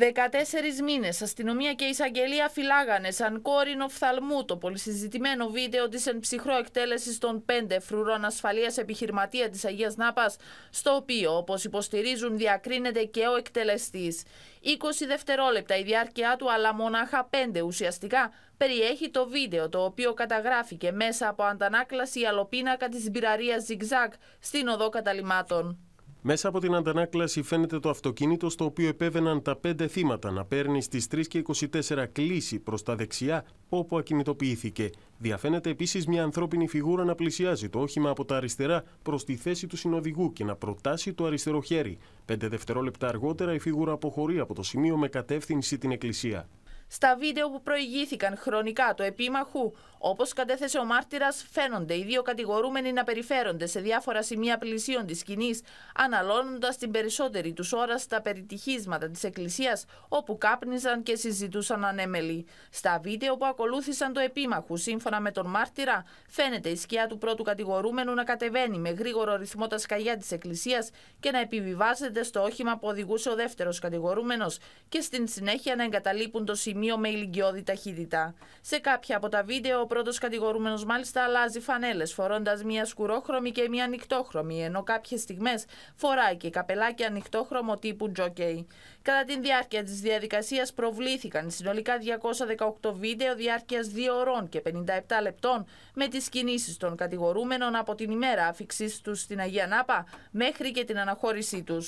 14 μήνες αστυνομία και εισαγγελία φυλάγανε σαν κόρηνο φθαλμού το πολυσυζητημένο βίντεο της εν ψυχρό εκτέλεσης των πέντε φρουρών ασφαλείας επιχειρηματία της Αγίας Νάπας, στο οποίο, όπως υποστηρίζουν, διακρίνεται και ο εκτελεστής. 20 δευτερόλεπτα η διάρκεια του, αλλά μονάχα πέντε ουσιαστικά, περιέχει το βίντεο το οποίο καταγράφηκε μέσα από αντανάκλαση αλοπίνακα της μπειραρίας Ζιγζάκ στην οδό καταλημάτων. Μέσα από την αντανάκλαση φαίνεται το αυτοκίνητο στο οποίο επέβαιναν τα πέντε θύματα να παίρνει στις 3 και 24 κλίση προς τα δεξιά όπου ακινητοποιήθηκε. Διαφαίνεται επίσης μια ανθρώπινη φιγούρα να πλησιάζει το όχημα από τα αριστερά προς τη θέση του συνοδηγού και να προτάσει το αριστερό χέρι. Πέντε δευτερόλεπτα αργότερα η φιγούρα αποχωρεί από το σημείο με κατεύθυνση την εκκλησία. Στα βίντεο που προηγήθηκαν χρονικά του επίμαχου, όπως κατέθεσε ο μάρτυρας, φαίνονται οι δύο κατηγορούμενοι να περιφέρονται σε διάφορα σημεία πλησίων της σκηνής, αναλώνοντας την περισσότερη τους ώρα στα περιτυχίσματα της εκκλησίας, όπου κάπνιζαν και συζητούσαν ανέμελοι. Στα βίντεο που ακολούθησαν το επίμαχου, σύμφωνα με τον μάρτυρα, φαίνεται η σκιά του πρώτου κατηγορούμενου να κατεβαίνει με γρήγορο ρυθμό τα σκαλιά της εκκλησίας και να επιβιβάζεται στο όχημα που οδηγούσε ο δεύτερος κατηγορούμενος και στην συνέχεια να εγκαταλείπουν το σημείο με ηλικιώδη ταχύτητα. Σε κάποια από τα βίντεο, ο πρώτος κατηγορούμενος μάλιστα αλλάζει φανέλες, φορώντας μία σκουρόχρωμη και μία ανοιχτόχρωμη, ενώ κάποιες στιγμές φοράει και καπελάκι ανοιχτόχρωμο τύπου τζόκεϊ. Κατά τη διάρκεια της διαδικασίας προβλήθηκαν συνολικά 218 βίντεο διάρκειας 2 ωρών και 57 λεπτών με τις κινήσεις των κατηγορούμενων από την ημέρα αφήξη τους στην Αγία Νάπα μέχρι και την αναχώρησή τους.